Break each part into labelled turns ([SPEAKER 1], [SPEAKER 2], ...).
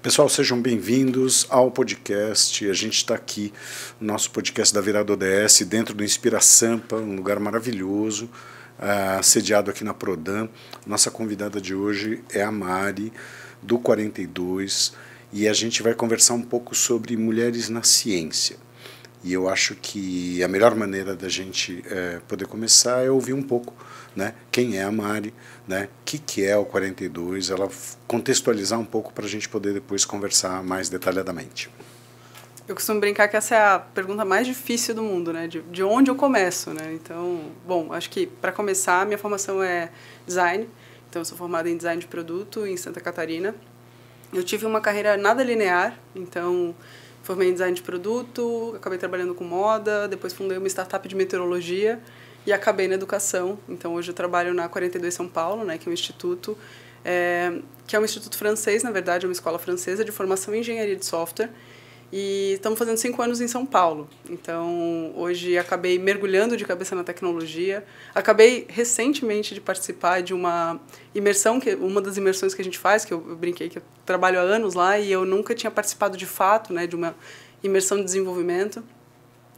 [SPEAKER 1] Pessoal, sejam bem-vindos ao podcast. A gente está aqui no nosso podcast da Virada ODS, dentro do Inspira Sampa, um lugar maravilhoso, uh, sediado aqui na Prodan. Nossa convidada de hoje é a Mari, do 42, e a gente vai conversar um pouco sobre mulheres na ciência. E eu acho que a melhor maneira da gente é, poder começar é ouvir um pouco né, quem é a Mari, o né, que, que é o 42, ela contextualizar um pouco para a gente poder depois conversar mais detalhadamente.
[SPEAKER 2] Eu costumo brincar que essa é a pergunta mais difícil do mundo, né? De, de onde eu começo, né? Então, bom, acho que para começar, minha formação é design. Então, eu sou formada em design de produto em Santa Catarina. Eu tive uma carreira nada linear, então Formei em design de produto, acabei trabalhando com moda, depois fundei uma startup de meteorologia e acabei na educação. Então hoje eu trabalho na 42 São Paulo, né, que é um instituto é, que é um instituto francês, na verdade, é uma escola francesa de formação em engenharia de software. E estamos fazendo cinco anos em São Paulo. Então, hoje acabei mergulhando de cabeça na tecnologia. Acabei recentemente de participar de uma imersão, que uma das imersões que a gente faz, que eu, eu brinquei que eu trabalho há anos lá e eu nunca tinha participado de fato né, de uma imersão de desenvolvimento.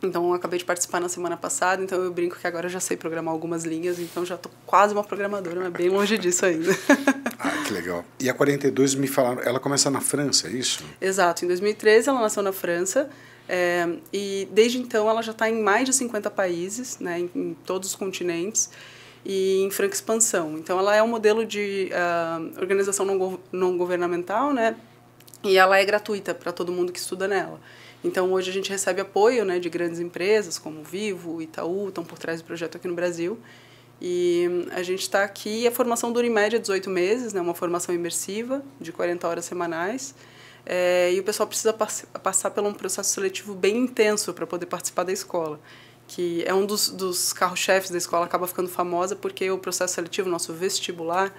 [SPEAKER 2] Então, acabei de participar na semana passada, então eu brinco que agora já sei programar algumas linhas, então já estou quase uma programadora, mas bem longe disso ainda.
[SPEAKER 1] Ah, que legal. E a 42 me falaram, ela começa na França, é isso?
[SPEAKER 2] Exato. Em 2013 ela nasceu na França. É, e desde então ela já está em mais de 50 países, né, em, em, todos os continentes, e em franca expansão. Então ela é um modelo de uh, organização não, não governamental, né, e ela é gratuita para todo mundo que estuda nela. Então hoje a gente recebe apoio né, de grandes empresas como Vivo, Itaú, estão por trás do projeto aqui no Brasil. E hum, a gente está aqui, a formação dura em média 18 meses, né, uma formação imersiva de 40 horas semanais. É, e o pessoal precisa pass passar por um processo seletivo bem intenso para poder participar da escola, que é um dos, dos carro-chefes da escola, acaba ficando famosa porque o processo seletivo, nosso vestibular,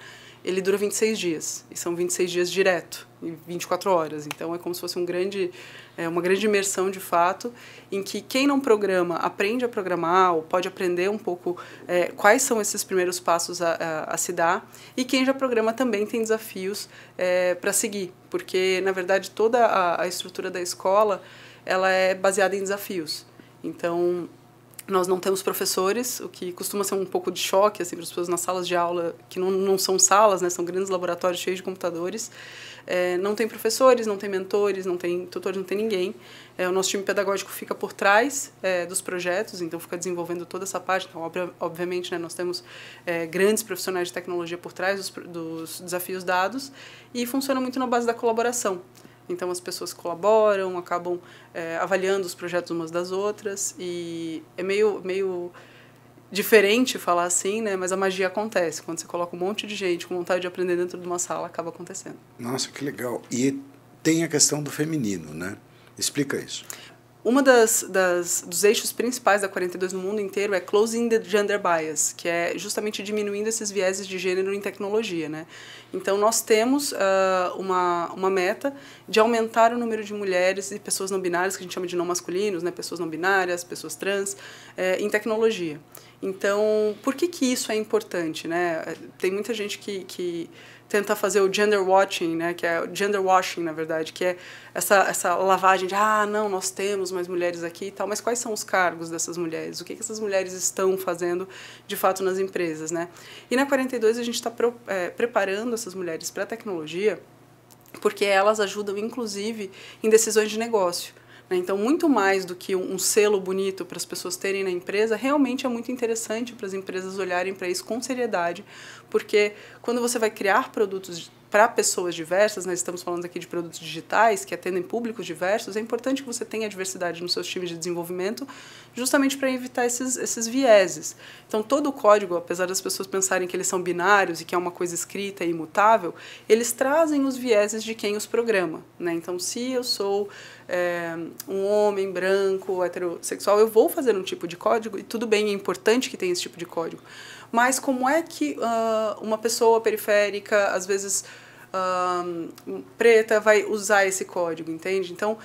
[SPEAKER 2] ele dura 26 dias, e são 26 dias direto, e 24 horas. Então é como se fosse um grande, é, uma grande imersão de fato, em que quem não programa aprende a programar, ou pode aprender um pouco é, quais são esses primeiros passos a, a, a, se dar, e quem já programa também tem desafios é, para seguir, porque na verdade toda a, a estrutura da escola ela é baseada em desafios. Então, nós não temos professores, o que costuma ser um pouco de choque assim, para as pessoas nas salas de aula, que não, não são salas, né, são grandes laboratórios cheios de computadores. É, não tem professores, não tem mentores, não tem tutores, não tem ninguém. É, o nosso time pedagógico fica por trás é, dos projetos, então fica desenvolvendo toda essa parte. Então, ob obviamente, né, nós temos grandes profissionais de tecnologia por trás dos, dos desafios dados e funciona muito na base da colaboração. Então as pessoas colaboram, acabam é, avaliando os projetos umas das outras e é meio meio diferente falar assim, né? Mas a magia acontece quando você coloca um monte de gente com vontade de aprender dentro de uma sala, acaba acontecendo.
[SPEAKER 1] Nossa, que legal! E tem a questão do feminino, né? Explica isso.
[SPEAKER 2] Uma das, das, dos eixos principais da 42 no mundo inteiro é closing the gender bias, que é justamente diminuindo esses vieses de gênero em tecnologia, né? Então nós temos uh, uma, uma meta de aumentar o número de mulheres e pessoas não binárias, que a gente chama de não masculinos, né? Pessoas não binárias, pessoas trans, eh, em tecnologia. Então, por que que isso é importante, né? Tem muita gente que, que tenta fazer o gender watching, né, que é gender washing, na verdade, que é essa, essa lavagem de, ah, não, nós temos mais mulheres aqui e tal, mas quais são os cargos dessas mulheres? O que, que essas mulheres estão fazendo, de fato, nas empresas, né? E na 42 a gente está é, preparando essas mulheres para a tecnologia, porque elas ajudam, inclusive, em decisões de negócio. Né? Então, muito mais do que um selo bonito para as pessoas terem na empresa, realmente é muito interessante para as empresas olharem para isso com seriedade, porque quando você vai criar produtos para pessoas diversas, nós né, estamos falando aqui de produtos digitais que atendem públicos diversos, é importante que você tenha diversidade nos seus times de desenvolvimento, justamente para evitar esses, esses vieses. Então, todo o código, apesar das pessoas pensarem que eles são binários e que é uma coisa escrita e imutável, eles trazem os vieses de quem os programa. Né? Então, se eu sou é, um homem branco, heterossexual, eu vou fazer um tipo de código e tudo bem, é importante que tenha esse tipo de código. Mas como é que uh, uma pessoa periférica, às vezes uh, preta, vai usar esse código, entende? Então,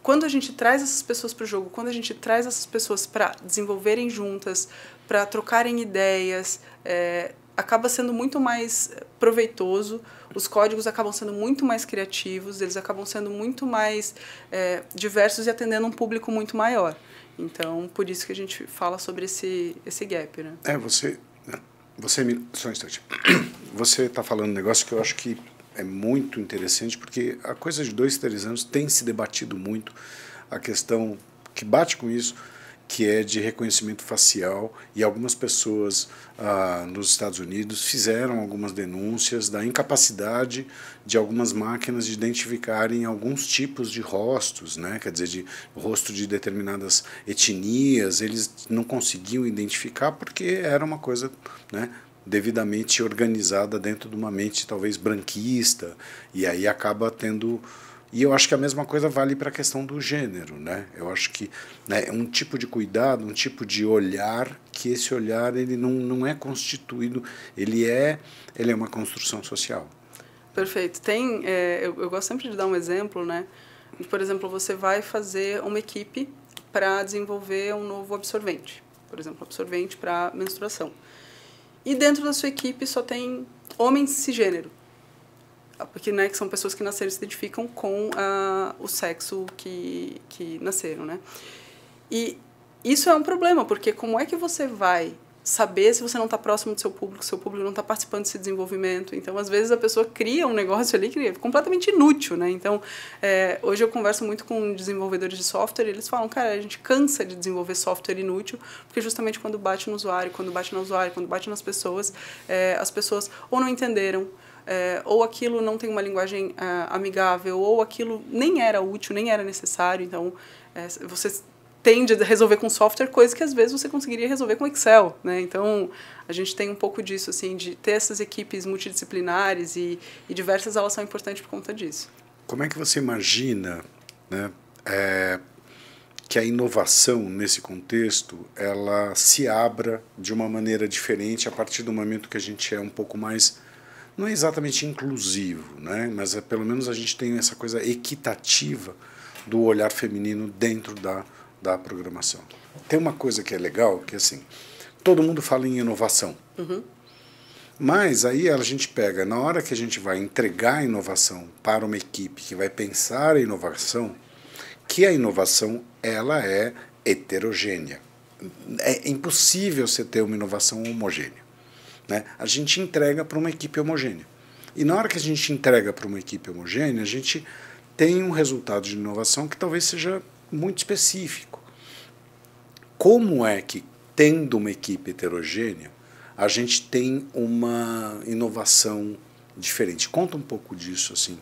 [SPEAKER 2] quando a gente traz essas pessoas para o jogo, quando a gente traz essas pessoas para desenvolverem juntas, para trocarem ideias, é, acaba sendo muito mais proveitoso, os códigos acabam sendo muito mais criativos, eles acabam sendo muito mais é, diversos e atendendo um público muito maior. Então, por isso que a gente fala sobre esse, esse gap. Né?
[SPEAKER 1] É, você você me. Só um instante. Você está falando um negócio que eu acho que é muito interessante, porque há coisa de dois, três anos tem se debatido muito a questão que bate com isso que é de reconhecimento facial e algumas pessoas ah, nos Estados Unidos fizeram algumas denúncias da incapacidade de algumas máquinas de identificarem alguns tipos de rostos, né? quer dizer, de rosto de determinadas etnias, eles não conseguiam identificar porque era uma coisa né, devidamente organizada dentro de uma mente talvez branquista, e aí acaba tendo e eu acho que a mesma coisa vale para a questão do gênero, né? Eu acho que né, é um tipo de cuidado, um tipo de olhar que esse olhar ele não, não é constituído, ele é ele é uma construção social.
[SPEAKER 2] Perfeito. Tem, é, eu, eu gosto sempre de dar um exemplo, né? Por exemplo, você vai fazer uma equipe para desenvolver um novo absorvente, por exemplo, absorvente para menstruação. E dentro da sua equipe só tem homens cisgênero porque né, que são pessoas que nasceram e se identificam com uh, o sexo que, que nasceram, né? E isso é um problema, porque como é que você vai saber se você não está próximo do seu público, seu público não está participando desse desenvolvimento. Então, às vezes, a pessoa cria um negócio ali que é completamente inútil, né? Então, é, hoje eu converso muito com desenvolvedores de software e eles falam, cara, a gente cansa de desenvolver software inútil, porque justamente quando bate no usuário, quando bate no usuário, quando bate nas pessoas, é, as pessoas ou não entenderam, é, ou aquilo não tem uma linguagem é, amigável, ou aquilo nem era útil, nem era necessário. Então, é, você tende a resolver com software coisa que às vezes você conseguiria resolver com Excel, né? Então, a gente tem um pouco disso, assim, de ter essas equipes multidisciplinares e, e diversas, elas são importantes por conta disso.
[SPEAKER 1] Como é que você imagina, né, é, que a inovação nesse contexto, ela se abra de uma maneira diferente a partir do momento que a gente é um pouco mais não é exatamente inclusivo, né? mas é, pelo menos a gente tem essa coisa equitativa do olhar feminino dentro da, da programação. Tem uma coisa que é legal, que é assim, todo mundo fala em inovação. Uhum. Mas aí a gente pega, na hora que a gente vai entregar a inovação para uma equipe que vai pensar a inovação, que a inovação ela é heterogênea. É impossível você ter uma inovação homogênea. Né? A gente entrega para uma equipe homogênea. E na hora que a gente entrega para uma equipe homogênea, a gente tem um resultado de inovação que talvez seja muito específico. Como é que, tendo uma equipe heterogênea, a gente tem uma inovação diferente? Conta um pouco disso, assim.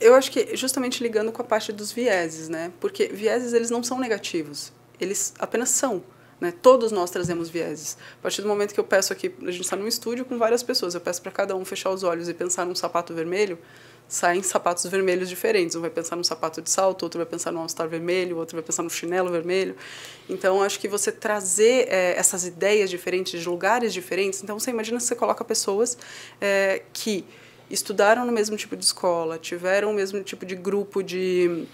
[SPEAKER 2] Eu acho que justamente ligando com a parte dos vieses, né? Porque vieses eles não são negativos, eles apenas são. Né? Todos nós trazemos vieses. A partir do momento que eu peço aqui, a gente está num estúdio com várias pessoas, eu peço para cada um fechar os olhos e pensar num sapato vermelho, saem sapatos vermelhos diferentes. Um vai pensar num sapato de salto, outro vai pensar num all-star vermelho, outro vai pensar num chinelo vermelho. Então, acho que você trazer é, essas ideias diferentes, de lugares diferentes. Então, você imagina se você coloca pessoas é, que estudaram no mesmo tipo de escola, tiveram o mesmo tipo de grupo de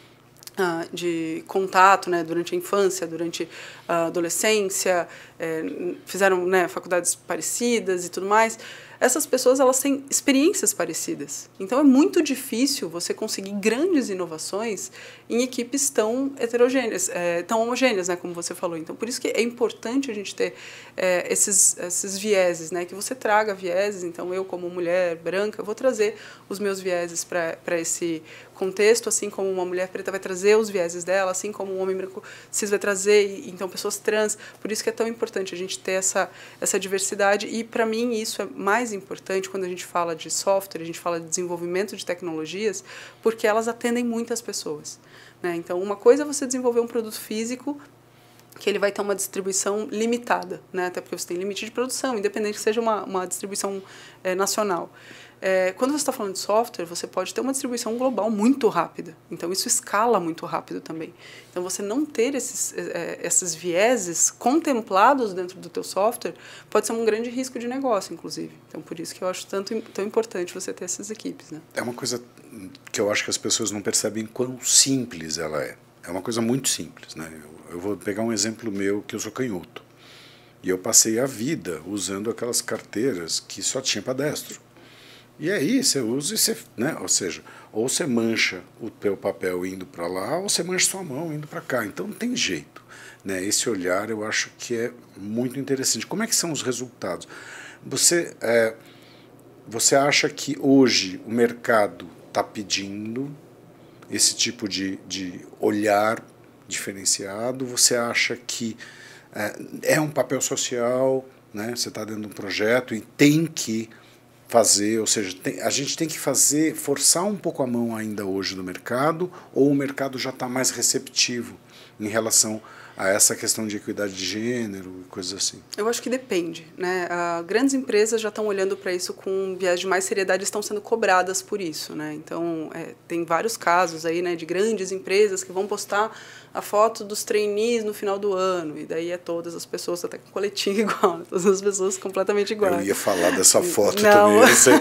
[SPEAKER 2] ah, de contato né, durante a infância, durante a adolescência, é, fizeram né, faculdades parecidas e tudo mais, essas pessoas elas têm experiências parecidas. Então é muito difícil você conseguir grandes inovações em equipes tão heterogêneas, é, tão homogêneas, né, como você falou. Então por isso que é importante a gente ter é, esses, esses vieses, né, que você traga vieses. Então eu como mulher branca vou trazer os meus vieses para esse contexto, assim como uma mulher preta vai trazer os vieses dela, assim como um homem branco cis vai trazer, então pessoas trans. Por isso que é tão importante a gente ter essa, essa diversidade. E para mim isso é mais importante quando a gente fala de software, a gente fala de desenvolvimento de tecnologias, porque elas atendem muitas pessoas. Né? Então, uma coisa é você desenvolver um produto físico que ele vai ter uma distribuição limitada, né? até porque você tem limite de produção, independente que seja uma, uma distribuição é, nacional. É, quando você está falando de software, você pode ter uma distribuição global muito rápida. Então, isso escala muito rápido também. Então, você não ter esses, é, é esses vieses contemplados dentro do teu software pode ser um grande risco de negócio, inclusive. Então, por isso que eu acho tanto, tão importante você ter essas equipes. Né?
[SPEAKER 1] É uma coisa que eu acho que as pessoas não percebem quão simples ela é. É uma coisa muito simples. Né? eu, eu vou pegar um exemplo meu, que eu sou canhoto. E eu passei a vida usando aquelas carteiras que só tinha para destro e aí você usa e você, né? Ou seja, ou você mancha o teu papel indo para lá, ou você mancha sua mão indo para cá. Então não tem jeito, né? Esse olhar eu acho que é muito interessante. Como é que são os resultados? Você é, você acha que hoje o mercado está pedindo esse tipo de, de olhar diferenciado? Você acha que é, é um papel social, né? Você está dentro de um projeto e tem que fazer, ou seja, tem, a gente tem que fazer, forçar um pouco a mão ainda hoje do mercado, ou o mercado já está mais receptivo em relação a a essa questão de equidade de gênero e coisas assim?
[SPEAKER 2] Eu acho que depende. Né? Uh, grandes empresas já estão olhando para isso com um viés de mais seriedade estão sendo cobradas por isso. Né? Então, é, tem vários casos aí né, de grandes empresas que vão postar a foto dos trainees no final do ano. E daí é todas as pessoas, até com coletinho igual, né? todas as pessoas completamente iguais. Eu ia falar dessa foto Não. também. Sei,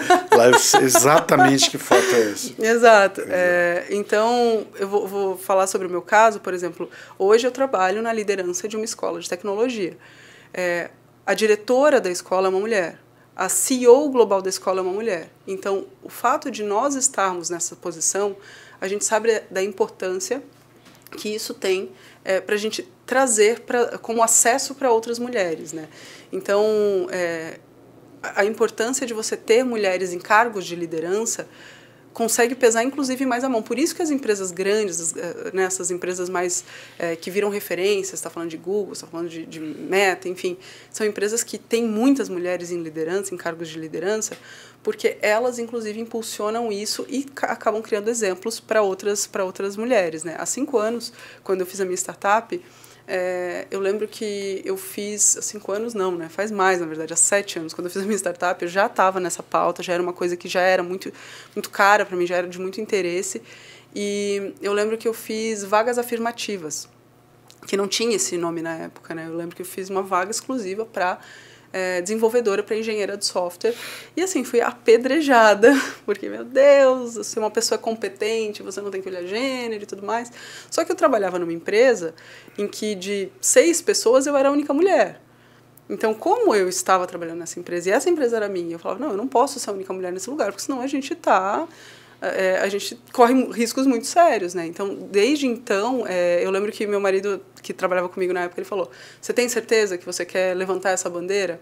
[SPEAKER 1] exatamente que foto é
[SPEAKER 2] essa. Exato. É. é, então, eu vou, vou falar sobre o meu caso, por exemplo. Hoje eu trabalho na liderança de uma escola de tecnologia. É, a diretora da escola é uma mulher, a CEO global da escola é uma mulher. Então, o fato de nós estarmos nessa posição, a gente sabe da importância que isso tem é, para a gente trazer pra, como acesso para outras mulheres. Né? Então, é, a importância de você ter mulheres em cargos de liderança consegue pesar inclusive mais a mão. Por isso que as empresas grandes, eh, né, essas empresas mais é, que viram referências, está falando de Google, está falando de, de, Meta, enfim, são empresas que têm muitas mulheres em liderança, em cargos de liderança, porque elas inclusive impulsionam isso e acabam criando exemplos para outras para outras mulheres. Né? Há cinco anos, quando eu fiz a minha startup é, eu lembro que eu fiz há cinco anos, não, né? Faz mais, na verdade, há sete anos. Quando eu fiz a minha startup, eu já estava nessa pauta, já era uma coisa que já era muito, muito cara para mim, já era de muito interesse. E eu lembro que eu fiz vagas afirmativas, que não tinha esse nome na época, né? Eu lembro que eu fiz uma vaga exclusiva para é, desenvolvedora para engenheira de software. E assim, fui apedrejada, porque, meu Deus, você é uma pessoa competente, você não tem que olhar gênero e tudo mais. Só que eu trabalhava numa empresa em que de seis pessoas eu era a única mulher. Então, como eu estava trabalhando nessa empresa e essa empresa era minha, eu falava: não, eu não posso ser a única mulher nesse lugar, porque senão a gente está é, é, a gente corre riscos muito sérios, né? Então, desde então, é, eu lembro que meu marido, que trabalhava comigo na época, ele falou: Você tem certeza que você quer levantar essa bandeira?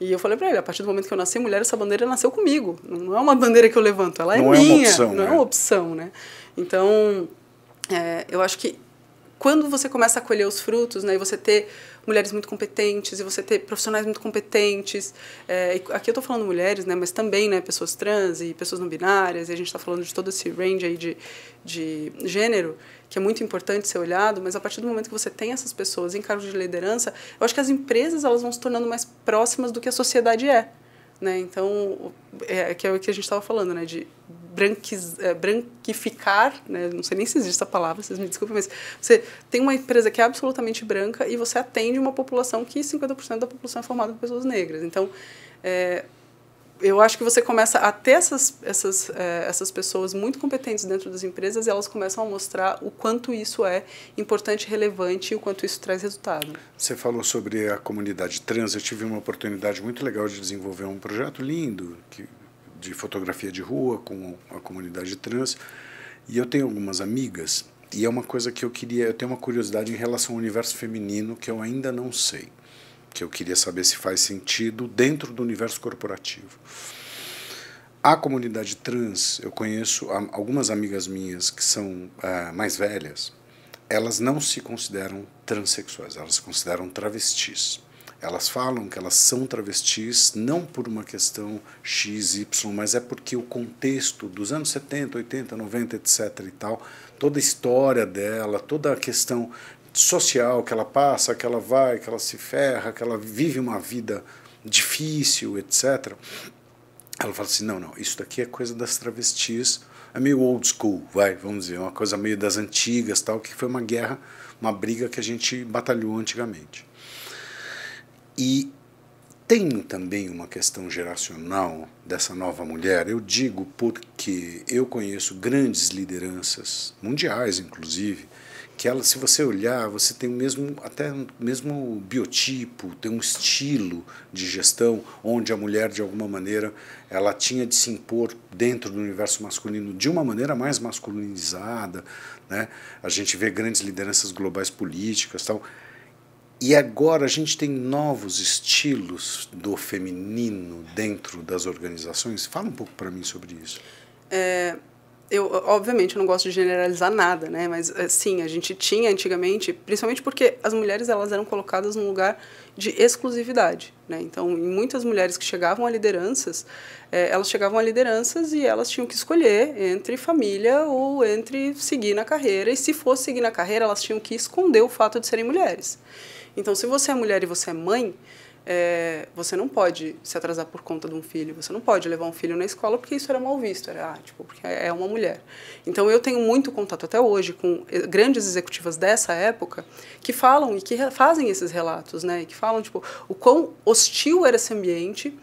[SPEAKER 2] E eu falei para ele: a partir do momento que eu nasci mulher, essa bandeira nasceu comigo. Não é uma bandeira que eu levanto, ela é não minha. É uma opção, não é né? é uma opção, né? Então, é, eu acho que quando você começa a colher os frutos, né, e você ter mulheres muito competentes, e você ter profissionais muito competentes, é, aqui eu estou falando mulheres, né, mas também né, pessoas trans e pessoas não binárias, e a gente está falando de todo esse range aí de, de gênero, que é muito importante ser olhado, mas a partir do momento que você tem essas pessoas em cargos de liderança, eu acho que as empresas elas vão se tornando mais próximas do que a sociedade é. Né? Então, é, que é o que a gente estava falando, né? de branquiz, eh, branquificar, né? não sei nem se existe essa palavra, vocês me desculpem, mas você tem uma empresa que é absolutamente branca e você atende uma população que 50% da população é formada por pessoas negras. Então, é, eu acho que você começa a ter essas, essas, eh, essas pessoas muito competentes dentro das empresas e elas começam a mostrar o quanto isso é importante, relevante e o quanto isso traz resultado.
[SPEAKER 1] Você falou sobre a comunidade trans. Eu tive uma oportunidade muito legal de desenvolver um projeto lindo que de fotografia de rua com a comunidade trans. E eu tenho algumas amigas, e é uma coisa que eu queria, eu tenho uma curiosidade em relação ao universo feminino que eu ainda não sei, que eu queria saber se faz sentido dentro do universo corporativo. A comunidade trans, eu conheço algumas amigas minhas que são uh, mais velhas, elas não se consideram transexuais, elas se consideram travestis. Elas falam que elas são travestis não por uma questão X, Y, mas é porque o contexto dos anos 70, 80, 90, etc. e tal, toda a história dela, toda a questão social que ela passa, que ela vai, que ela se ferra, que ela vive uma vida difícil, etc. Ela fala assim: não, não, isso daqui é coisa das travestis, é meio old school, vai, vamos dizer, uma coisa meio das antigas, tal, que foi uma guerra, uma briga que a gente batalhou antigamente. E tem também uma questão geracional dessa nova mulher. Eu digo porque eu conheço grandes lideranças mundiais, inclusive, que ela, se você olhar, você tem mesmo até o mesmo biotipo, tem um estilo de gestão onde a mulher de alguma maneira ela tinha de se impor dentro do universo masculino de uma maneira mais masculinizada, né? A gente vê grandes lideranças globais políticas, tal e agora a gente tem novos estilos do feminino dentro das organizações. Fala um pouco para mim sobre isso.
[SPEAKER 2] É, eu, obviamente, eu não gosto de generalizar nada, né? Mas, é, sim, a gente tinha antigamente, principalmente porque as mulheres elas eram colocadas num lugar de exclusividade, né? Então, muitas mulheres que chegavam a lideranças, é, elas chegavam a lideranças e elas tinham que escolher entre família ou entre seguir na carreira. E se fosse seguir na carreira, elas tinham que esconder o fato de serem mulheres. Então, se você é mulher e você é mãe, é, você não pode se atrasar por conta de um filho, você não pode levar um filho na escola porque isso era mal visto, era ah, tipo, porque é, é uma mulher. Então eu tenho muito contato até hoje com grandes executivas dessa época que falam e que fazem esses relatos, né, e que falam tipo o quão hostil era esse ambiente.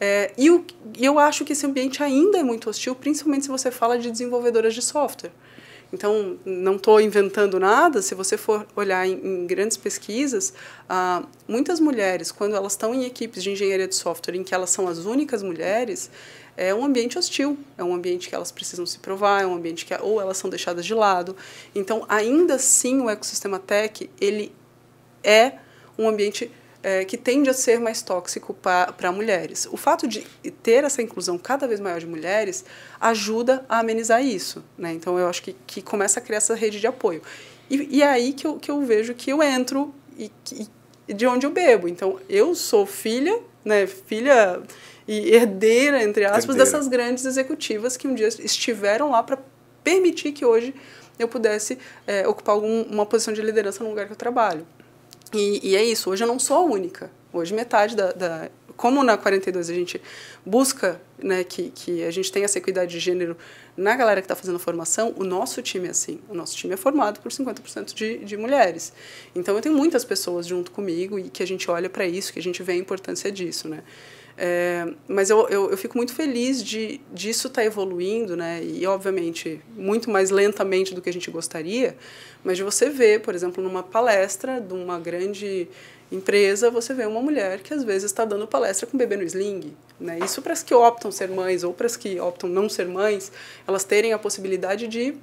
[SPEAKER 2] É, e, o, e eu acho que esse ambiente ainda é muito hostil, principalmente se você fala de desenvolvedoras de software. Então, não estou inventando nada, se você for olhar em, em grandes pesquisas, ah, muitas mulheres, quando elas estão em equipes de engenharia de software em que elas são as únicas mulheres, é um ambiente hostil, é um ambiente que elas precisam se provar, é um ambiente que ou elas são deixadas de lado. Então, ainda assim, o ecossistema tech, ele é um ambiente é, que tende a ser mais tóxico para mulheres. O fato de ter essa inclusão cada vez maior de mulheres ajuda a amenizar isso. Né? Então, eu acho que, que começa a criar essa rede de apoio. E, e é aí que eu, que eu vejo que eu entro e, e de onde eu bebo. Então, eu sou filha, né, filha e herdeira, entre aspas, herdeira. dessas grandes executivas que um dia estiveram lá para permitir que hoje eu pudesse é, ocupar algum, uma posição de liderança no lugar que eu trabalho. E, e é isso, hoje eu não sou a única. Hoje metade da, da como na 42 a gente busca né, que, que a gente tenha essa equidade de gênero na galera que está fazendo a formação, o nosso time é assim. O nosso time é formado por 50% de, de mulheres. Então, eu tenho muitas pessoas junto comigo e que a gente olha para isso, que a gente vê a importância disso. Né? É, mas eu, eu, eu, fico muito feliz de disso estar tá evoluindo, né? E obviamente muito mais lentamente do que a gente gostaria, mas de você ver, por exemplo, numa palestra de uma grande empresa, você vê uma mulher que às vezes está dando palestra com um bebê no sling, né? Isso para as que optam ser mães ou para as que optam não ser mães, elas terem a possibilidade de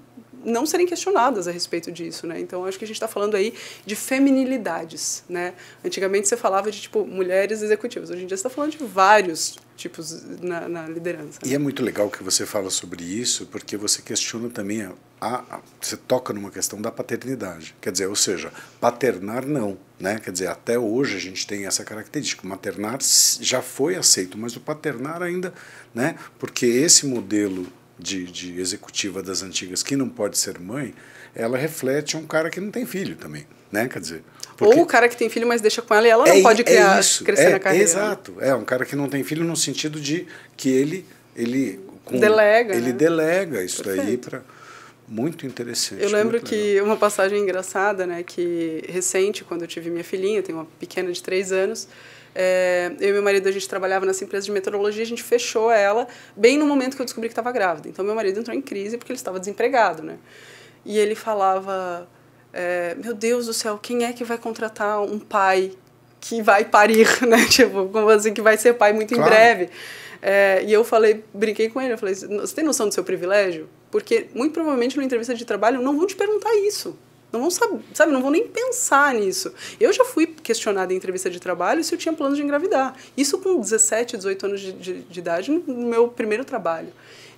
[SPEAKER 2] não serem questionadas a respeito disso, né? Então acho que a gente está falando aí de feminilidades, né? Antigamente você falava de tipo mulheres executivas, hoje em dia você está falando de vários tipos na, na liderança.
[SPEAKER 1] Né? E é né? muito legal que você fala sobre isso, porque você questiona também a, a, você toca numa questão da paternidade, quer dizer, ou seja, paternar não, né? Quer dizer, até hoje a gente tem essa característica, o maternar já foi aceito, mas o paternar ainda, né? Porque esse modelo de, de executiva das antigas que não pode ser mãe, ela reflete um cara que não tem filho também, né? Quer dizer.
[SPEAKER 2] Ou o cara que tem filho, mas deixa com ela e ela não é, pode é criar, é isso, crescer é, na carreira. Exato.
[SPEAKER 1] É um cara que não tem filho no sentido de que ele. ele com, delega. Ele né? delega isso Perfeito. daí para. Muito interessante. Eu lembro que
[SPEAKER 2] legal. uma passagem engraçada, né? Que recente, quando eu tive minha filhinha, tem uma pequena de três anos é, eu e meu marido, a gente trabalhava nessa empresa de meteorologia, a gente fechou ela bem no momento que eu descobri que estava grávida. Então, meu marido entrou em crise porque ele estava desempregado, né? E ele falava, é, meu Deus do céu, quem é que vai contratar um pai que vai parir, né? Tipo, como assim, que vai ser pai muito claro. em breve. É, e eu falei, brinquei com ele, eu falei, você tem noção do seu privilégio? Porque, muito provavelmente, numa entrevista de trabalho, não vão te perguntar isso. Não vão saber, sabe, não vão nem pensar nisso. Eu já fui questionada em entrevista de trabalho se eu tinha planos de engravidar. Isso com 17, 18 anos de, de, de idade, no meu primeiro trabalho.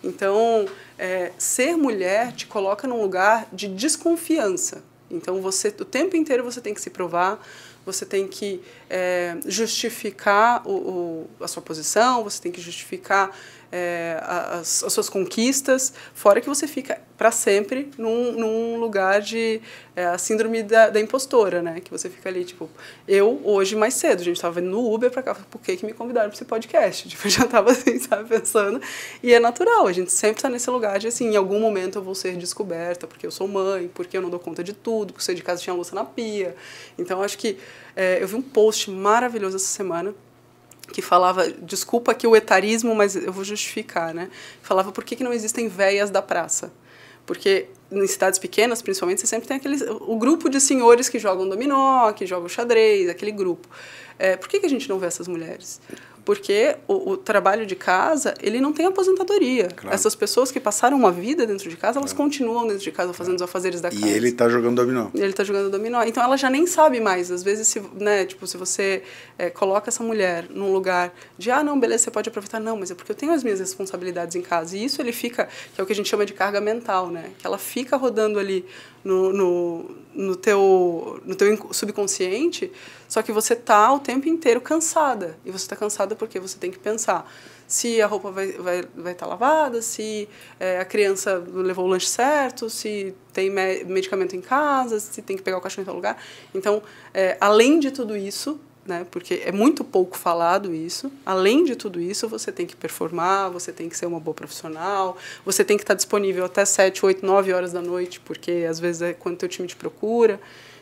[SPEAKER 2] Então, é, ser mulher te coloca num lugar de desconfiança. Então, você, o tempo inteiro você tem que se provar, você tem que é, justificar o, o, a sua posição, você tem que justificar é, as, as, suas conquistas, fora que você fica para sempre num, num, lugar de é, a síndrome da, da, impostora, né? Que você fica ali, tipo, eu hoje mais cedo, a gente estava no Uber para cá, por que, que me convidaram para esse podcast? Tipo, eu já estava assim, sabe, pensando. E é natural, a gente sempre está nesse lugar de assim, em algum momento eu vou ser descoberta, porque eu sou mãe, porque eu não dou conta de tudo, porque eu sei de casa tinha louça na pia. Então acho que é, eu vi um post maravilhoso essa semana que falava, desculpa aqui o etarismo, mas eu vou justificar, né? Falava por que, que não existem véias da praça. Porque em cidades pequenas, principalmente, você sempre tem aqueles, o grupo de senhores que jogam dominó, que jogam xadrez, aquele grupo. É, por que, que a gente não vê essas mulheres? Porque o, o trabalho de casa, ele não tem aposentadoria. Claro. Essas pessoas que passaram uma vida dentro de casa, elas claro. continuam dentro de casa fazendo claro. os afazeres da casa. E ele
[SPEAKER 1] está jogando dominó.
[SPEAKER 2] ele está jogando dominó. Então ela já nem sabe mais. Às vezes, se, né, tipo, se você é, coloca essa mulher num lugar de, ah, não, beleza, você pode aproveitar. Não, mas é porque eu tenho as minhas responsabilidades em casa. E isso ele fica, que é o que a gente chama de carga mental, né? Que ela fica fica rodando ali no, no, no, teu, no teu subconsciente, só que você tá o tempo inteiro cansada. E você está cansada porque você tem que pensar se a roupa vai estar vai, vai tá lavada, se é, a criança levou o lanche certo, se tem me medicamento em casa, se tem que pegar o cachorro em tal lugar. Então, é, além de tudo isso, né? Porque é muito pouco falado isso. Além de tudo isso, você tem que performar, você tem que ser uma boa profissional, você tem que estar disponível até 7, 8, 9 horas da noite, porque às vezes é quando teu time te procura.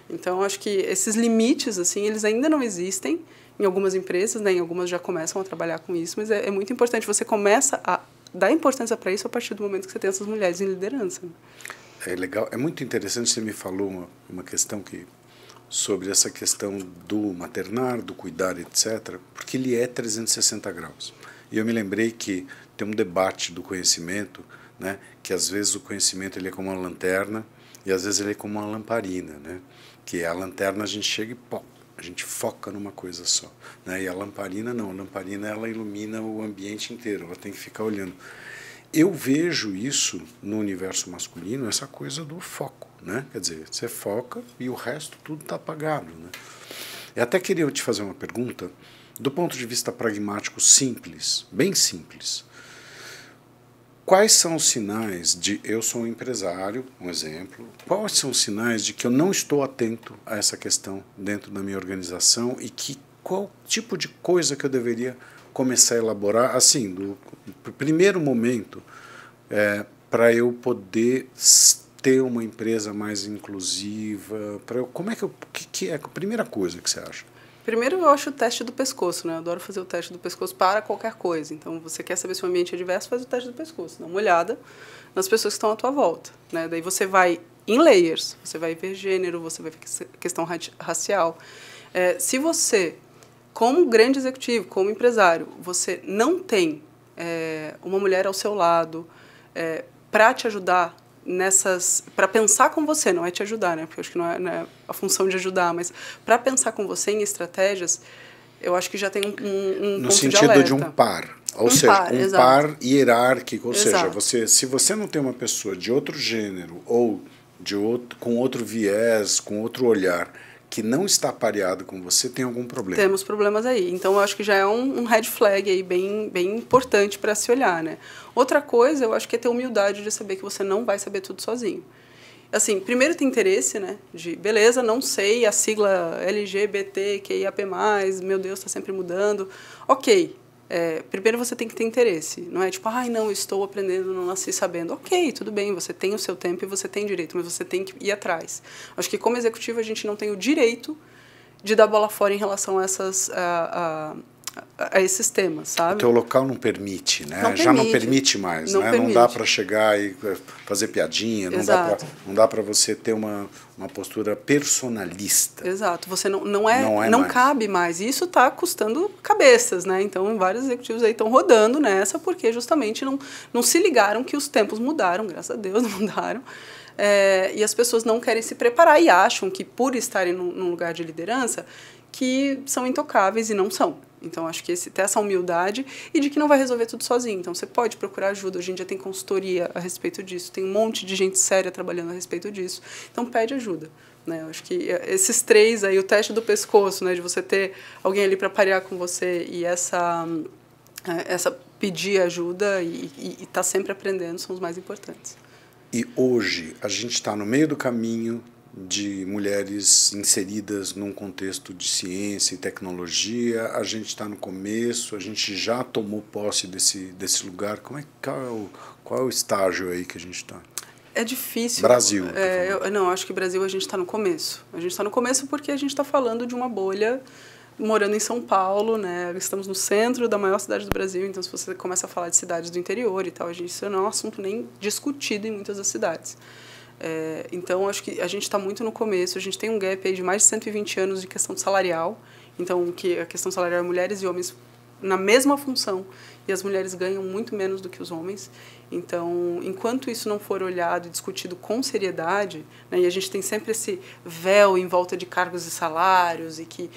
[SPEAKER 2] Então, acho que esses limites, assim, eles ainda não existem em algumas empresas, né? Em algumas já começam a trabalhar com isso, mas é, é muito importante. Você começa a dar importância para isso a partir do momento que você tem essas mulheres em liderança.
[SPEAKER 1] É legal, é muito interessante. Você me falou uma, uma questão que sobre essa questão do maternar, do cuidar, etc., porque ele é 360 graus. E eu me lembrei que tem um debate do conhecimento, né, que às vezes o conhecimento ele é como uma lanterna e às vezes ele é como uma lamparina, né, que a lanterna a gente chega e a gente foca numa coisa só, né, e a lamparina não, a lamparina ela ilumina o ambiente inteiro, ela tem que ficar olhando. Eu vejo isso no universo masculino, essa coisa do foco né? Quer dizer, você foca e o resto tudo está apagado, né? Eu até queria te fazer uma pergunta do ponto de vista pragmático simples, bem simples. Quais são os sinais de eu sou um empresário, um exemplo? Quais são os sinais de que eu não estou atento a essa questão dentro da minha organização e que qual tipo de coisa que eu deveria começar a elaborar assim, do primeiro momento, é, para eu poder ter uma empresa mais inclusiva? Pra, como é que, eu, que, que é a primeira coisa que você acha?
[SPEAKER 2] Primeiro, eu acho o teste do pescoço, né? Eu adoro fazer o teste do pescoço para qualquer coisa. Então, você quer saber se o ambiente é diverso, faz o teste do pescoço. Dá uma olhada nas pessoas que estão à tua volta, né? Daí você vai em layers. Você vai ver gênero, você vai ver questão racial. É, se você, como grande executivo, como empresário, você não tem é, uma mulher ao seu lado é, para te ajudar nessas para pensar com você não é te ajudar né porque eu acho que não é, não é a função de ajudar mas para pensar com você em estratégias eu acho que já tem um, um no sentido de, de, um par
[SPEAKER 1] ou um seja par, um exato. par hierárquico ou exato. seja você se você não tem uma pessoa de outro gênero ou de outro com outro viés com outro olhar que não está pareado com você tem algum problema. Temos
[SPEAKER 2] problemas aí. Então, eu acho que já é um, um red flag aí bem, bem importante para se olhar, né? Outra coisa, eu acho que é ter humildade de saber que você não vai saber tudo sozinho. Assim, primeiro tem interesse, né? De, beleza, não sei a sigla LGBT, QIAP+, meu Deus, está sempre mudando. Ok, é, primeiro você tem que ter interesse. Não é tipo, ai, não, estou aprendendo, não nasci sabendo. Ok, tudo bem, você tem o seu tempo e você tem direito, mas você tem que ir atrás. Acho que como executivo a gente não tem o direito de dar bola fora em relação a essas. A, a, a esses temas, sabe? O teu
[SPEAKER 1] local não permite, né? Não Já permite, não permite mais, não né? Permite. É, não dá para chegar e fazer piadinha, Exato. não dá para você ter uma, uma postura personalista.
[SPEAKER 2] Exato, você não, não é, não, é não mais. cabe mais. E isso está custando cabeças, né? Então vários executivos aí estão rodando nessa porque justamente não, não se ligaram que os tempos mudaram, graças a Deus mudaram. É, e as pessoas não querem se preparar e acham que por estarem num, num lugar de liderança que são intocáveis e não são. Então, acho que esse, ter essa humildade e de que não vai resolver tudo sozinho. Então, você pode procurar ajuda. Hoje em dia tem consultoria a respeito disso, tem um monte de gente séria trabalhando a respeito disso. Então, pede ajuda. Né? Eu acho que é, esses três aí, o teste do pescoço, né? de você ter alguém ali para parear com você e essa, é, essa pedir ajuda e estar tá sempre aprendendo são os mais importantes.
[SPEAKER 1] E hoje a gente está no meio do caminho, de mulheres inseridas num contexto de ciência e tecnologia. A gente está no começo, a gente já tomou posse desse, desse lugar. Como é, qual, é o, qual é o estágio aí que a gente está?
[SPEAKER 2] É difícil. Brasil. É, tá eu, não, acho que Brasil a gente está no começo. A gente está no começo porque a gente está falando de uma bolha morando em São Paulo, né? Estamos no centro da maior cidade do Brasil, então se você começa a falar de cidades do interior e tal, a gente, isso não é um assunto nem discutido em muitas das cidades. É, então, acho que a gente está muito no começo, a gente tem um gap aí de mais de 120 anos de questão salarial, então que a questão salarial é mulheres e homens na mesma função, e as mulheres ganham muito menos do que os homens. Então, enquanto isso não for olhado e discutido com seriedade, né, e a gente tem sempre esse véu em volta de cargos e salários, e que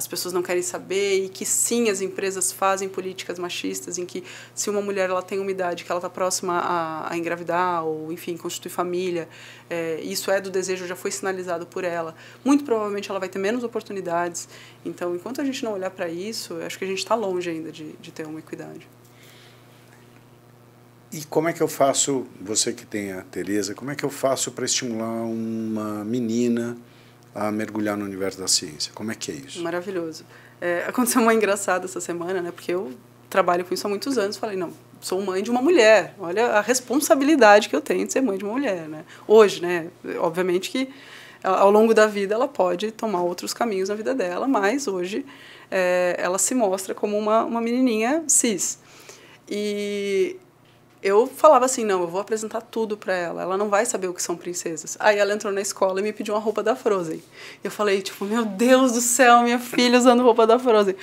[SPEAKER 2] as pessoas não querem saber e que sim, as empresas fazem políticas machistas em que se uma mulher ela tem uma idade que ela está próxima a, a, engravidar ou, enfim, constituir família, é, isso é do desejo, já foi sinalizado por ela, muito provavelmente ela vai ter menos oportunidades. Então, enquanto a gente não olhar para isso, acho que a gente está longe ainda de, de ter uma equidade.
[SPEAKER 1] E como é que eu faço, você que tem a Tereza, como é que eu faço para estimular uma menina a mergulhar no universo da ciência. Como é que é isso?
[SPEAKER 2] Maravilhoso. É, aconteceu uma engraçada essa semana, né? Porque eu trabalho com isso há muitos anos. Falei, não, sou mãe de uma mulher. Olha a responsabilidade que eu tenho de ser mãe de uma mulher, né? Hoje, né? Obviamente que ao longo da vida ela pode tomar outros caminhos na vida dela, mas hoje é, ela se mostra como uma, uma menininha cis. E eu falava assim, não, eu vou apresentar tudo para ela, ela não vai saber o que são princesas. Aí ela entrou na escola e me pediu uma roupa da Frozen. Eu falei, tipo, meu Deus do céu, minha filha usando roupa da Frozen.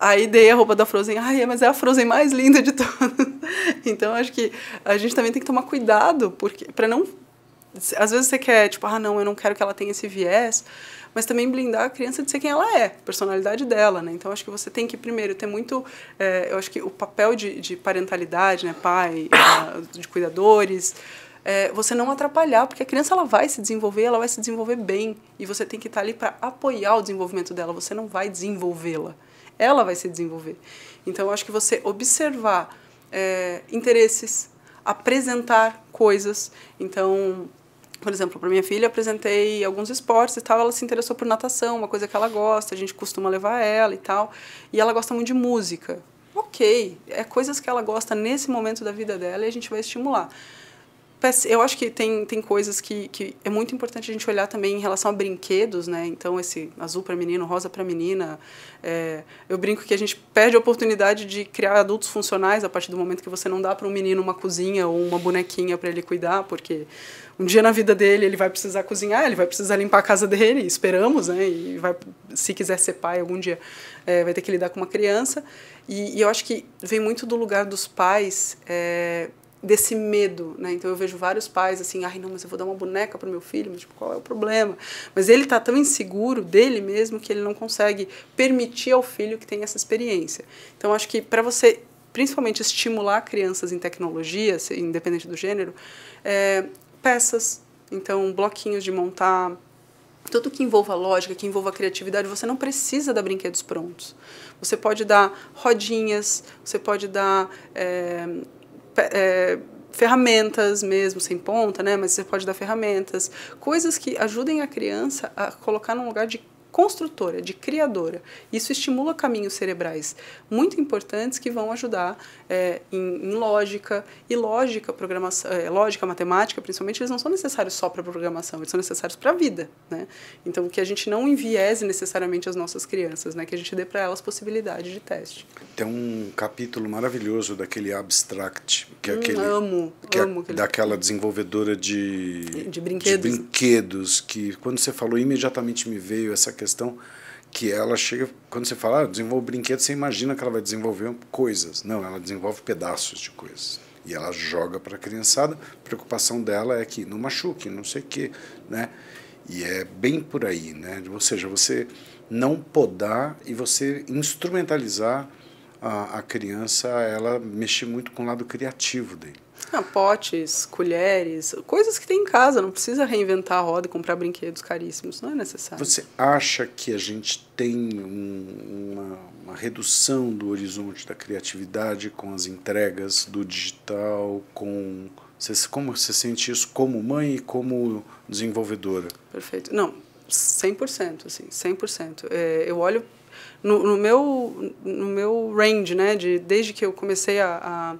[SPEAKER 2] Aí dei a roupa da Frozen, ai, mas é a Frozen mais linda de todas. então acho que a gente também tem que tomar cuidado porque para não às vezes você quer, tipo, ah, não, eu não quero que ela tenha esse viés, mas também blindar a criança de ser quem ela é, personalidade dela, né? Então acho que você tem que primeiro ter muito, é, eu acho que o papel de, de parentalidade, né, pai, eh, de cuidadores, é, você não atrapalhar, porque a criança ela vai se desenvolver, ela vai se desenvolver bem e você tem que estar tá ali para apoiar o desenvolvimento dela. Você não vai desenvolvê-la, ela vai se desenvolver. Então acho que você observar é, interesses, apresentar coisas, então por exemplo, para minha filha, apresentei alguns esportes e tal. Ela se interessou por natação, uma coisa que ela gosta, a gente costuma levar ela e tal. E ela gosta muito de música. Ok, é coisas que ela gosta nesse momento da vida dela e a gente vai estimular. Eu acho que tem, tem coisas que, que é muito importante a gente olhar também em relação a brinquedos, né? Então, esse azul para menino, rosa para menina. É, eu brinco que a gente perde a oportunidade de criar adultos funcionais a partir do momento que você não dá para um menino uma cozinha ou uma bonequinha para ele cuidar, porque um dia na vida dele ele vai precisar cozinhar, ele vai precisar limpar a casa dele, esperamos, né? E vai, se quiser ser pai algum dia, é, vai ter que lidar com uma criança. E, e, eu acho que vem muito do lugar dos pais é, desse medo, né? Então eu vejo vários pais assim, ai não, mas eu vou dar uma boneca para meu filho, mas tipo, qual é o problema? Mas ele tá tão inseguro dele mesmo que ele não consegue permitir ao filho que tenha essa experiência. Então acho que para você principalmente estimular crianças em tecnologia, independente do gênero, é, peças, então bloquinhos de montar, tudo que envolva lógica, que envolva criatividade, você não precisa dar brinquedos prontos. Você pode dar rodinhas, você pode dar é, é, ferramentas mesmo, sem ponta, né? Mas você pode dar ferramentas, coisas que ajudem a criança a colocar num lugar de construtora, de criadora. Isso estimula caminhos cerebrais muito importantes que vão ajudar é, em, em, lógica e lógica, programação, é, lógica, matemática, principalmente, eles não são necessários só para programação, eles são necessários para a vida, né? Então que a gente não enviese necessariamente as nossas crianças, né? Que a gente dê para elas possibilidade de teste.
[SPEAKER 1] Tem um capítulo maravilhoso daquele abstract que é hum, aquele amo, que é amo é daquela desenvolvedora de de brinquedos. de brinquedos que quando você falou imediatamente me veio essa questão questão que ela chega, quando você fala, ah, desenvolve brinquedo, você imagina que ela vai desenvolver coisas. Não, ela desenvolve pedaços de coisas. E ela joga para a criançada, a preocupação dela é que não machuque, não sei o quê, né? E é bem por aí, né? Ou seja, você não podar e você instrumentalizar a, a criança, ela mexe muito com o lado criativo dele.
[SPEAKER 2] Ah, potes, colheres, coisas que tem em casa, não precisa reinventar a roda e comprar brinquedos caríssimos, não é necessário. Você
[SPEAKER 1] acha que a gente tem um, uma, uma, redução do horizonte da criatividade com as entregas do digital, com você, como você sente isso como mãe e como desenvolvedora?
[SPEAKER 2] Perfeito. Não, 100%, assim, 100%. É, eu olho no, no, meu, no meu range, né, de, desde que eu comecei a, a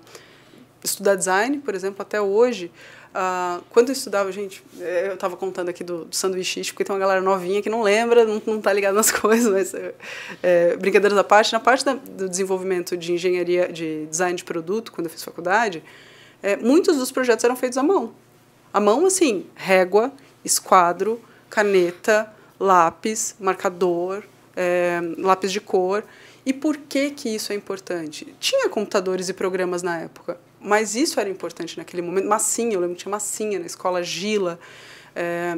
[SPEAKER 2] estudar design, por exemplo, até hoje, uh, quando eu estudava, gente, eh, eu estava contando aqui do, do sanduíche, porque tem uma galera novinha que não lembra, não, está ligada nas coisas, mas é, brincadeiras à parte, na parte da, do desenvolvimento de engenharia, de design de produto, quando eu fiz faculdade, é, muitos dos projetos eram feitos à mão. À mão, assim, régua, esquadro, caneta, lápis, marcador, é, lápis de cor. E por que, que isso é importante? Tinha computadores e programas na época. Mas isso era importante naquele momento. Massinha, eu lembro que tinha massinha na escola, gila. É,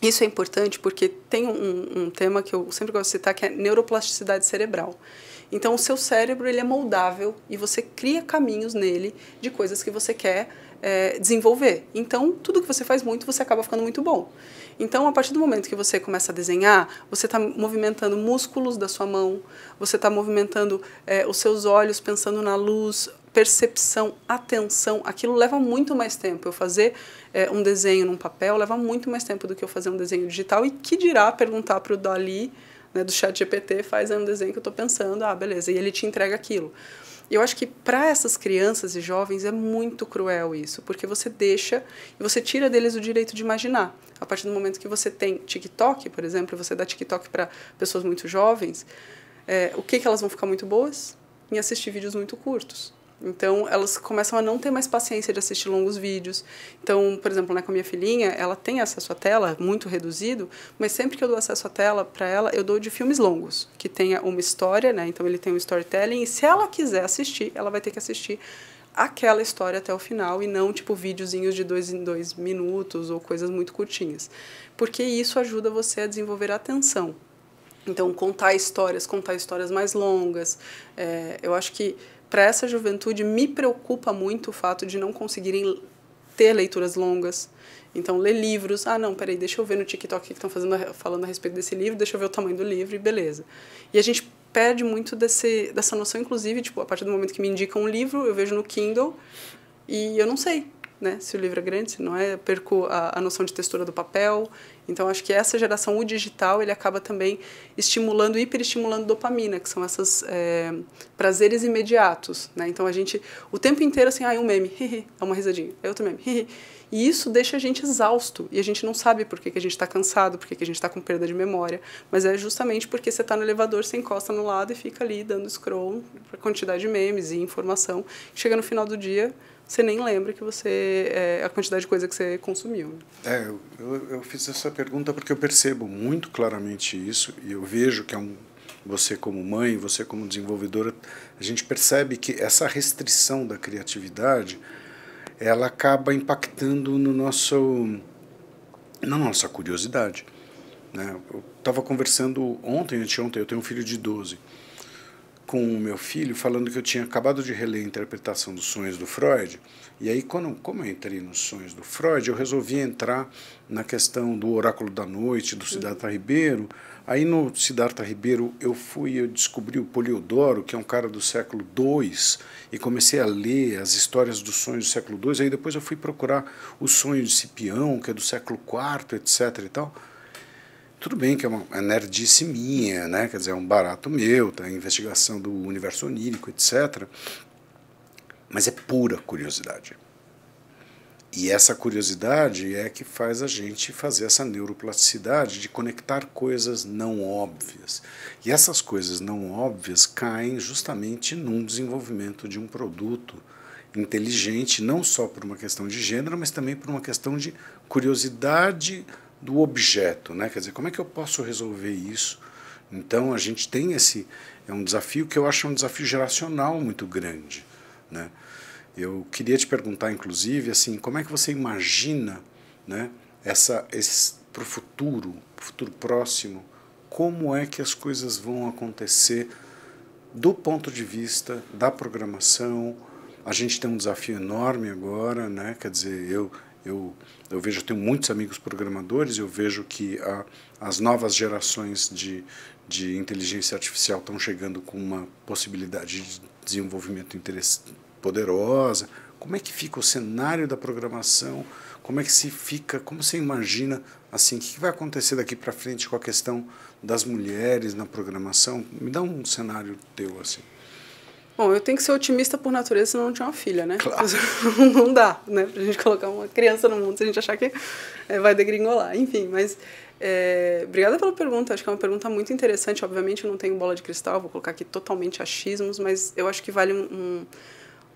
[SPEAKER 2] isso é importante porque tem um, um, tema que eu sempre gosto de citar, que é neuroplasticidade cerebral. Então, o seu cérebro ele é moldável e você cria caminhos nele de coisas que você quer é, desenvolver. Então, tudo que você faz muito, você acaba ficando muito bom. Então, a partir do momento que você começa a desenhar, você está movimentando músculos da sua mão, você está movimentando é, os seus olhos, pensando na luz, percepção, atenção, aquilo leva muito mais tempo. Eu fazer é, um desenho num papel leva muito mais tempo do que eu fazer um desenho digital. E que dirá perguntar para o Dali, né, do chat GPT, faz um desenho que eu estou pensando, ah, beleza, e ele te entrega aquilo. Eu acho que para essas crianças e jovens é muito cruel isso, porque você deixa e você tira deles o direito de imaginar. A partir do momento que você tem TikTok, por exemplo, você dá TikTok para pessoas muito jovens, é, o que, que elas vão ficar muito boas? Em assistir vídeos muito curtos. Então, elas começam a não ter mais paciência de assistir longos vídeos. Então, por exemplo, né, com a minha filhinha, ela tem acesso à tela, muito reduzido, mas sempre que eu dou acesso à tela para ela, eu dou de filmes longos, que tenha uma história, né? Então, ele tem um storytelling, e se ela quiser assistir, ela vai ter que assistir aquela história até o final e não tipo videozinhos de dois em dois minutos ou coisas muito curtinhas, porque isso ajuda você a desenvolver a atenção. Então contar histórias, contar histórias mais longas, é, eu acho que para essa juventude me preocupa muito o fato de não conseguirem ter leituras longas. Então, ler livros. Ah, não, peraí, deixa eu ver no TikTok que estão falando a respeito desse livro, deixa eu ver o tamanho do livro e beleza. E a gente perde muito desse, dessa noção, inclusive, tipo, a partir do momento que me indicam um livro, eu vejo no Kindle e eu não sei né? Se o livro é grande, se não é, perco a, a, noção de textura do papel. Então, acho que essa geração, o digital, ele acaba também estimulando, hiperestimulando dopamina, que são esses é, eh, prazeres imediatos, né? Então, a gente, o tempo inteiro, assim, ah, é um meme, hihi, é uma risadinha, é outro meme, hihi. E isso deixa a gente exausto, e a gente não sabe por que, que a gente está cansado, por que, que a gente está com perda de memória, mas é justamente porque você está no elevador, você encosta no lado e fica ali dando scroll para quantidade de memes e informação. Chega no final do dia, você nem lembra que você é, a quantidade de coisa que você consumiu. Né?
[SPEAKER 1] É, eu, eu fiz essa pergunta porque eu percebo muito claramente isso e eu vejo que é um você como mãe, você como desenvolvedora, a gente percebe que essa restrição da criatividade, ela acaba impactando no nosso na nossa curiosidade. Né? Eu estava conversando ontem, anteontem, eu tenho um filho de 12 com o meu filho falando que eu tinha acabado de reler a interpretação dos sonhos do Freud. E aí, quando, como eu entrei nos sonhos do Freud, eu resolvi entrar na questão do Oráculo da Noite, do Siddhartha Ribeiro. Aí, no Siddhartha Ribeiro, eu fui eu descobri o Poliodoro, que é um cara do século II, e comecei a ler as histórias dos sonhos do século II. Aí, depois, eu fui procurar o sonho de Cipião, que é do século IV, etc. e tal. Tudo bem que é uma é nerdice minha, né? quer dizer, é um barato meu, tá? investigação do universo onírico, etc. Mas é pura curiosidade. E essa curiosidade é que faz a gente fazer essa neuroplasticidade de conectar coisas não óbvias. E essas coisas não óbvias caem justamente num desenvolvimento de um produto inteligente, não só por uma questão de gênero, mas também por uma questão de curiosidade do objeto, né? Quer dizer, como é que eu posso resolver isso? Então a gente tem esse é um desafio que eu acho um desafio geracional muito grande, né? Eu queria te perguntar, inclusive, assim, como é que você imagina, né? Essa para o futuro, futuro próximo, como é que as coisas vão acontecer do ponto de vista da programação? A gente tem um desafio enorme agora, né? Quer dizer, eu eu, eu vejo, eu tenho muitos amigos programadores, eu vejo que a, as novas gerações de, de inteligência artificial estão chegando com uma possibilidade de desenvolvimento poderosa. Como é que fica o cenário da programação? Como é que se fica? Como você imagina assim? O que vai acontecer daqui para frente com a questão das mulheres na programação? Me dá um cenário teu assim.
[SPEAKER 2] Bom, eu tenho que ser otimista por natureza, senão não tinha uma filha, né? Claro. não dá, né? Pra gente colocar uma criança no mundo se a gente achar que é, vai degringolar. Enfim, mas é, obrigada pela pergunta. Acho que é uma pergunta muito interessante. Obviamente, eu não tenho bola de cristal, vou colocar aqui totalmente achismos, mas eu acho que vale um,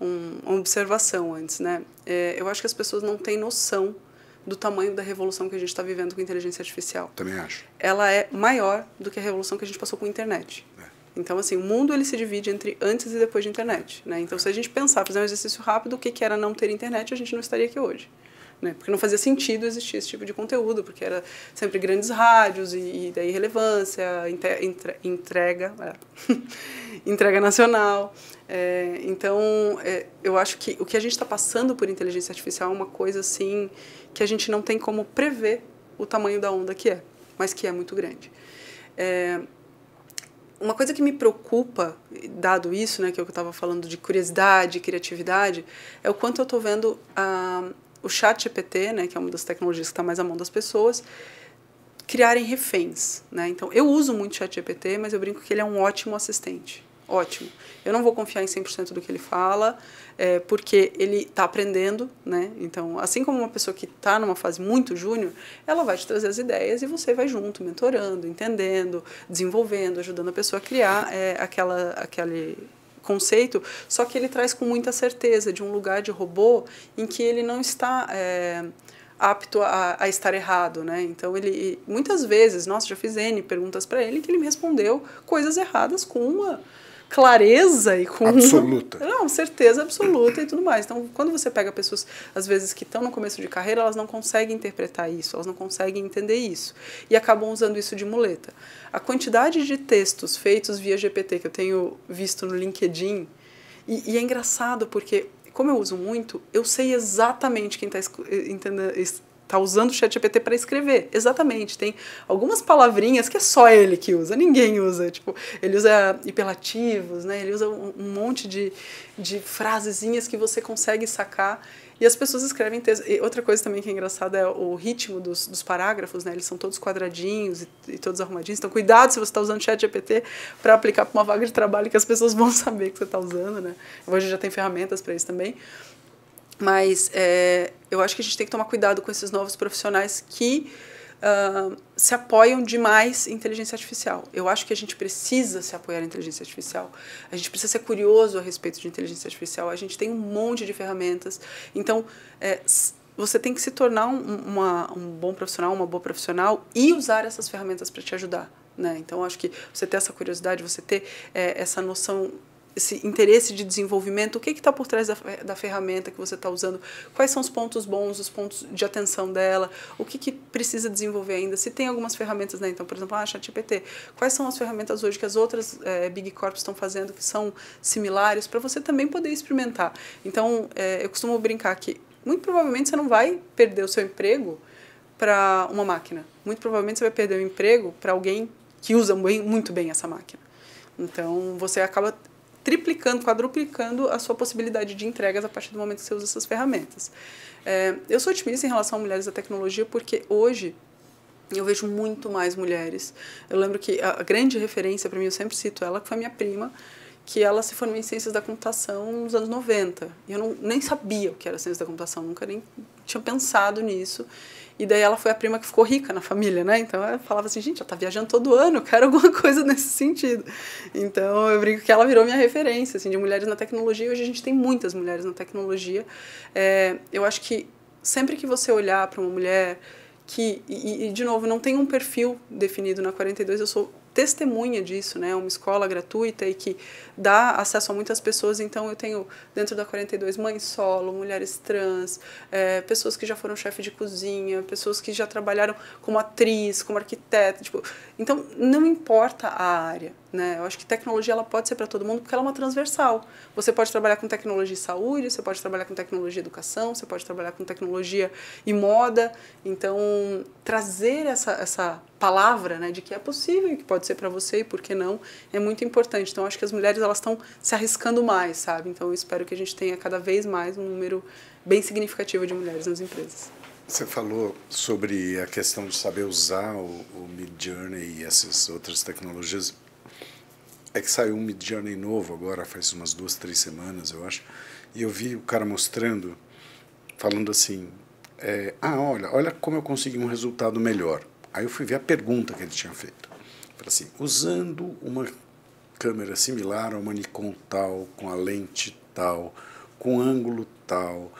[SPEAKER 2] um, uma observação antes. Né? É, eu acho que as pessoas não têm noção do tamanho da revolução que a gente está vivendo com inteligência artificial. Também acho. Ela é maior do que a revolução que a gente passou com a internet. Então, assim, o mundo ele se divide entre antes e depois de internet. Né? Então, se a gente pensar, fazer um exercício rápido, o que, que era não ter internet, a gente não estaria aqui hoje. Né? Porque não fazia sentido existir esse tipo de conteúdo, porque era sempre grandes rádios e, e daí relevância, entre, entre, entrega, é, entrega nacional. É, então, é, eu acho que o que a gente está passando por inteligência artificial é uma coisa assim que a gente não tem como prever o tamanho da onda que é, mas que é muito grande. É, uma coisa que me preocupa, dado isso, né, que é eu estava falando de curiosidade, criatividade, é o quanto eu estou vendo ah, o chat GPT, né, que é uma das tecnologias que está mais à mão das pessoas, criarem reféns. Né? Então, eu uso muito o chat GPT, mas eu brinco que ele é um ótimo assistente ótimo. Eu não vou confiar em 100% do que ele fala, é, porque ele está aprendendo, né? Então, assim como uma pessoa que está numa fase muito júnior, ela vai te trazer as ideias e você vai junto, mentorando, entendendo, desenvolvendo, ajudando a pessoa a criar é, aquela, aquele conceito, só que ele traz com muita certeza de um lugar de robô em que ele não está... É, apto a, a, estar errado, né? Então ele muitas vezes, nossa, já fiz N perguntas para ele que ele me respondeu coisas erradas com uma clareza e com. Absoluta. Não, certeza absoluta e tudo mais. Então, quando você pega pessoas, às vezes, que estão no começo de carreira, elas não conseguem interpretar isso, elas não conseguem entender isso. E acabam usando isso de muleta. A quantidade de textos feitos via GPT que eu tenho visto no LinkedIn. e, e é engraçado porque como eu uso muito, eu sei exatamente quem está tá usando o ChatGPT para escrever. Exatamente, tem algumas palavrinhas que é só ele que usa, ninguém usa. Tipo, ele usa hiperlativos, né? Ele usa um, um monte de, de frasezinhas que você consegue sacar e as pessoas escrevem texto. E outra coisa também que é engraçada é o ritmo dos, dos parágrafos, né? Eles são todos quadradinhos e, e todos arrumadinhos. Então, cuidado se você está usando o chat GPT para aplicar para uma vaga de trabalho que as pessoas vão saber que você está usando, né? Hoje já tem ferramentas para isso também. Mas é, eu acho que a gente tem que tomar cuidado com esses novos profissionais que uh, se apoiam demais em inteligência artificial. Eu acho que a gente precisa se apoiar em inteligência artificial. A gente precisa ser curioso a respeito de inteligência artificial. A gente tem um monte de ferramentas. Então, é, você tem que se tornar um, uma, um bom profissional, uma boa profissional e usar essas ferramentas para te ajudar. Né? Então, acho que você ter essa curiosidade, você ter é, essa noção esse interesse de desenvolvimento, o que está por trás da, da ferramenta que você está usando, quais são os pontos bons, os pontos de atenção dela, o que, que precisa desenvolver ainda, se tem algumas ferramentas, né? então, por exemplo, a ah, ChatGPT, quais são as ferramentas hoje que as outras é, Big Corps estão fazendo que são similares, para você também poder experimentar. Então, é, eu costumo brincar que muito provavelmente você não vai perder o seu emprego para uma máquina, muito provavelmente você vai perder o emprego para alguém que usa muito bem essa máquina. Então, você acaba triplicando, quadruplicando a sua possibilidade de entregas a partir do momento que você usa essas ferramentas. É, eu sou otimista em relação a mulheres da tecnologia porque hoje eu vejo muito mais mulheres. Eu lembro que a grande referência para mim, eu sempre cito ela, que foi minha prima, que ela se formou em ciências da computação nos anos 90. E eu não, nem sabia o que era ciência da computação, nunca nem tinha pensado nisso. E daí ela foi a prima que ficou rica na família, né? Então ela falava assim, gente, ela tá viajando todo ano, eu quero alguma coisa nesse sentido. Então eu brinco que ela virou minha referência, assim, de mulheres na tecnologia. Hoje a gente tem muitas mulheres na tecnologia. É, eu acho que sempre que você olhar para uma mulher que, e, e de novo, não tem um perfil definido na 42, eu sou testemunha disso, né? Uma escola gratuita e que dá acesso a muitas pessoas. Então, eu tenho dentro da 42 mães solo, mulheres trans, é, pessoas que já foram chefe de cozinha, pessoas que já trabalharam como atriz, como arquiteta. Tipo, então, não importa a área. Né? Eu acho que tecnologia ela pode ser para todo mundo porque ela é uma transversal. Você pode trabalhar com tecnologia e saúde, você pode trabalhar com tecnologia e educação, você pode trabalhar com tecnologia e moda. Então, trazer essa, essa palavra né, de que é possível e que pode ser para você e por que não é muito importante. Então, acho que as mulheres elas estão se arriscando mais, sabe? Então eu espero que a gente tenha cada vez mais um número bem significativo de mulheres nas empresas.
[SPEAKER 1] Você falou sobre a questão de saber usar o, o Midjourney e essas outras tecnologias. É que saiu um Midjourney novo agora, faz umas duas, três semanas, eu acho. E eu vi o cara mostrando, falando assim: é, Ah, olha, olha como eu consegui um resultado melhor. Aí eu fui ver a pergunta que ele tinha feito. Falei assim: usando uma câmera similar ao manicom tal, com a lente tal, com ângulo tal,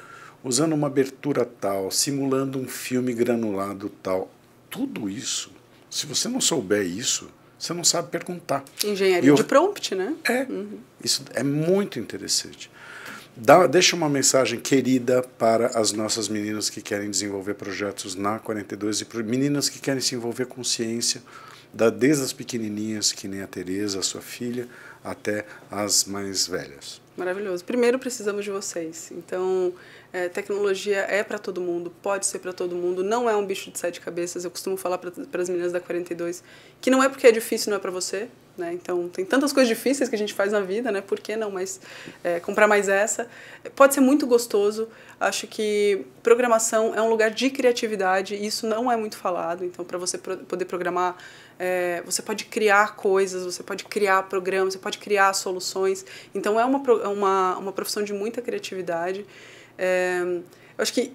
[SPEAKER 1] usando uma abertura tal, simulando um filme granulado tal. Tudo isso, se você não souber isso, você não sabe perguntar.
[SPEAKER 2] Engenharia eu, de prompt, né? É. Uhum.
[SPEAKER 1] Isso é muito interessante. Dá, deixa uma mensagem querida para as nossas meninas que querem desenvolver projetos na 42 e meninas que querem se envolver com ciência, da, desde as pequenininhas, que nem a Tereza, a sua filha, até as mais velhas.
[SPEAKER 2] Maravilhoso. Primeiro precisamos de vocês. Então, é, tecnologia é para todo mundo, pode ser para todo mundo, não é um bicho de sete cabeças. Eu costumo falar para as meninas da 42 que não é porque é difícil, não é para você, né? Então, tem tantas coisas difíceis que a gente faz na vida, né? Por que não? Mas é, comprar mais essa pode ser muito gostoso. Acho que programação é um lugar de criatividade e isso não é muito falado. Então, para você pro poder programar, é, você pode criar coisas, você pode criar programas, você pode criar soluções. Então, é uma, é uma, uma profissão de muita criatividade. É, eu acho que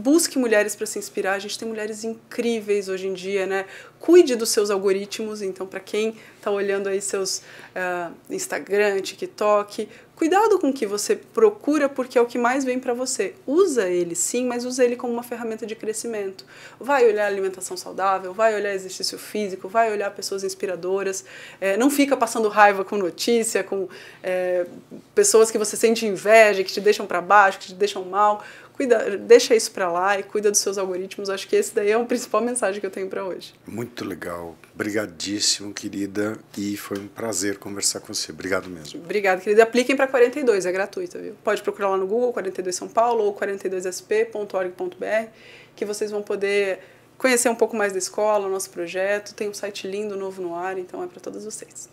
[SPEAKER 2] busque mulheres para se inspirar. A gente tem mulheres incríveis hoje em dia, né? Cuide dos seus algoritmos. Então, para quem está olhando aí seus uh, Instagram, TikTok, cuidado com o que você procura, porque é o que mais vem para você. Usa ele sim, mas usa ele como uma ferramenta de crescimento. Vai olhar alimentação saudável, vai olhar exercício físico, vai olhar pessoas inspiradoras. É, não fica passando raiva com notícia, com é, pessoas que você sente inveja, que te deixam para baixo, que te deixam mal cuida, deixa isso para lá e cuida dos seus algoritmos. Acho que esse daí é a principal mensagem que eu tenho para hoje.
[SPEAKER 1] Muito legal. Obrigadíssimo, querida. E foi um prazer conversar com você. Obrigado mesmo.
[SPEAKER 2] Obrigado, querida. Apliquem para 42, é gratuito viu? Pode procurar lá no Google 42 São Paulo ou 42sp.org.br que vocês vão poder conhecer um pouco mais da escola, o nosso projeto. Tem um site lindo novo no ar, então é para todos vocês.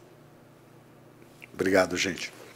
[SPEAKER 1] Obrigado, gente.